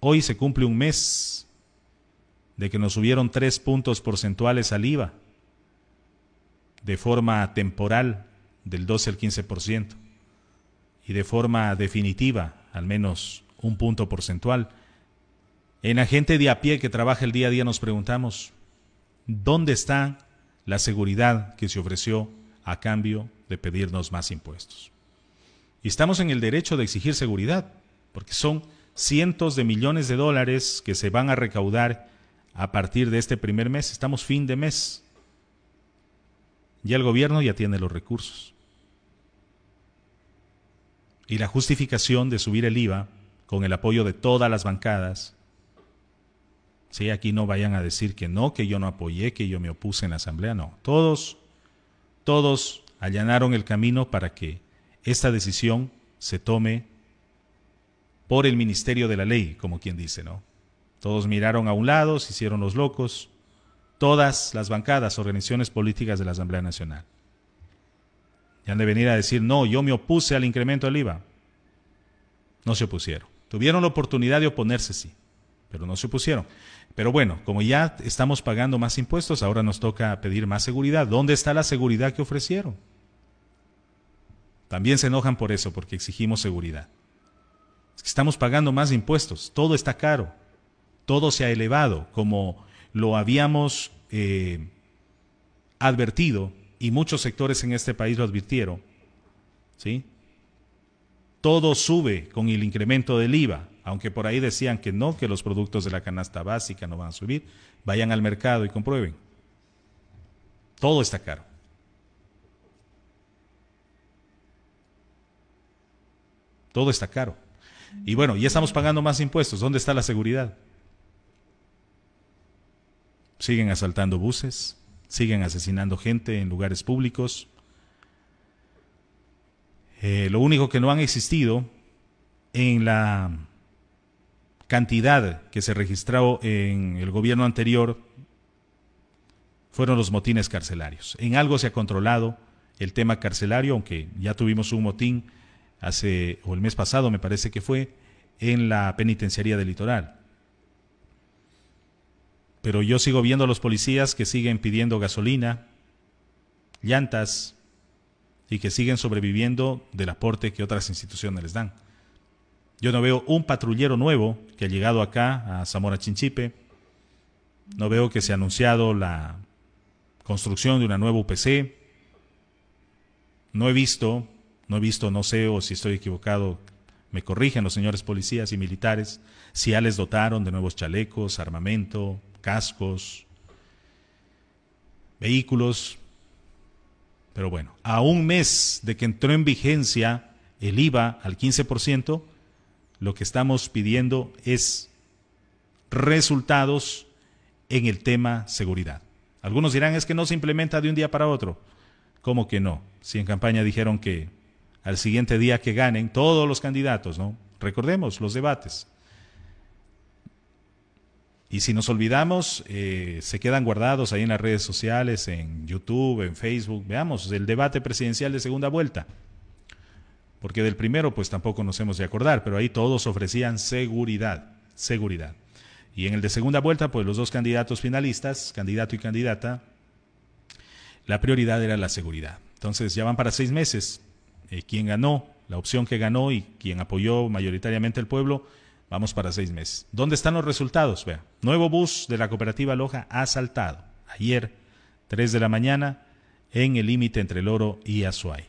Hoy se cumple un mes de que nos subieron tres puntos porcentuales al IVA de forma temporal del 12 al 15% y de forma definitiva al menos un punto porcentual. En la gente de a pie que trabaja el día a día nos preguntamos, ¿dónde está la seguridad que se ofreció a cambio de pedirnos más impuestos? Y estamos en el derecho de exigir seguridad, porque son cientos de millones de dólares que se van a recaudar a partir de este primer mes. Estamos fin de mes. Ya el gobierno ya tiene los recursos. Y la justificación de subir el IVA con el apoyo de todas las bancadas. Si aquí no vayan a decir que no, que yo no apoyé, que yo me opuse en la asamblea, no. Todos, todos allanaron el camino para que esta decisión se tome por el Ministerio de la Ley, como quien dice, ¿no? Todos miraron a un lado, se hicieron los locos, todas las bancadas, organizaciones políticas de la Asamblea Nacional. Y han de venir a decir, no, yo me opuse al incremento del IVA. No se opusieron. Tuvieron la oportunidad de oponerse, sí, pero no se opusieron. Pero bueno, como ya estamos pagando más impuestos, ahora nos toca pedir más seguridad. ¿Dónde está la seguridad que ofrecieron? También se enojan por eso, porque exigimos seguridad. Estamos pagando más impuestos, todo está caro, todo se ha elevado, como lo habíamos eh, advertido y muchos sectores en este país lo advirtieron. ¿sí? Todo sube con el incremento del IVA, aunque por ahí decían que no, que los productos de la canasta básica no van a subir. Vayan al mercado y comprueben. Todo está caro. Todo está caro. Y bueno, ya estamos pagando más impuestos. ¿Dónde está la seguridad? Siguen asaltando buses, siguen asesinando gente en lugares públicos. Eh, lo único que no han existido en la cantidad que se registró en el gobierno anterior fueron los motines carcelarios. En algo se ha controlado el tema carcelario, aunque ya tuvimos un motín hace, o el mes pasado me parece que fue, en la penitenciaría del litoral. Pero yo sigo viendo a los policías que siguen pidiendo gasolina, llantas, y que siguen sobreviviendo del aporte que otras instituciones les dan. Yo no veo un patrullero nuevo que ha llegado acá a Zamora Chinchipe. No veo que se ha anunciado la construcción de una nueva UPC. No he visto no he visto, no sé, o si estoy equivocado, me corrigen los señores policías y militares, si ya les dotaron de nuevos chalecos, armamento, cascos, vehículos. Pero bueno, a un mes de que entró en vigencia el IVA al 15%, lo que estamos pidiendo es resultados en el tema seguridad. Algunos dirán es que no se implementa de un día para otro. ¿Cómo que no? Si en campaña dijeron que al siguiente día que ganen todos los candidatos, ¿no? Recordemos los debates. Y si nos olvidamos, eh, se quedan guardados ahí en las redes sociales, en YouTube, en Facebook. Veamos, el debate presidencial de segunda vuelta. Porque del primero, pues tampoco nos hemos de acordar, pero ahí todos ofrecían seguridad, seguridad. Y en el de segunda vuelta, pues los dos candidatos finalistas, candidato y candidata, la prioridad era la seguridad. Entonces ya van para seis meses eh, quien ganó, la opción que ganó y quien apoyó mayoritariamente el pueblo, vamos para seis meses. ¿Dónde están los resultados? Vea, nuevo bus de la cooperativa Loja ha saltado ayer, 3 de la mañana, en el límite entre el oro y Azuay.